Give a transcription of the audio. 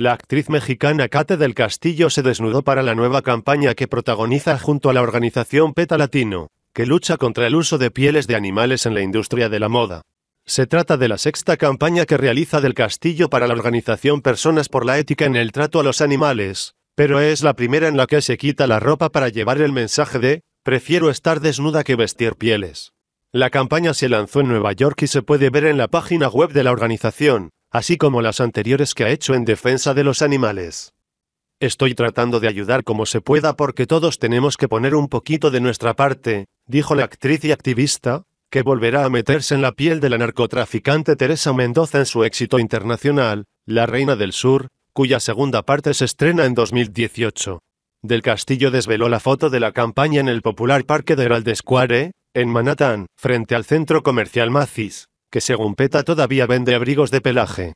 La actriz mexicana Kate del Castillo se desnudó para la nueva campaña que protagoniza junto a la organización PETA Latino, que lucha contra el uso de pieles de animales en la industria de la moda. Se trata de la sexta campaña que realiza del Castillo para la organización Personas por la Ética en el Trato a los Animales, pero es la primera en la que se quita la ropa para llevar el mensaje de, prefiero estar desnuda que vestir pieles. La campaña se lanzó en Nueva York y se puede ver en la página web de la organización, así como las anteriores que ha hecho en defensa de los animales. Estoy tratando de ayudar como se pueda porque todos tenemos que poner un poquito de nuestra parte, dijo la actriz y activista, que volverá a meterse en la piel de la narcotraficante Teresa Mendoza en su éxito internacional, La Reina del Sur, cuya segunda parte se estrena en 2018. Del Castillo desveló la foto de la campaña en el popular parque de Herald Square, en Manhattan, frente al centro comercial Macy's que según Peta todavía vende abrigos de pelaje.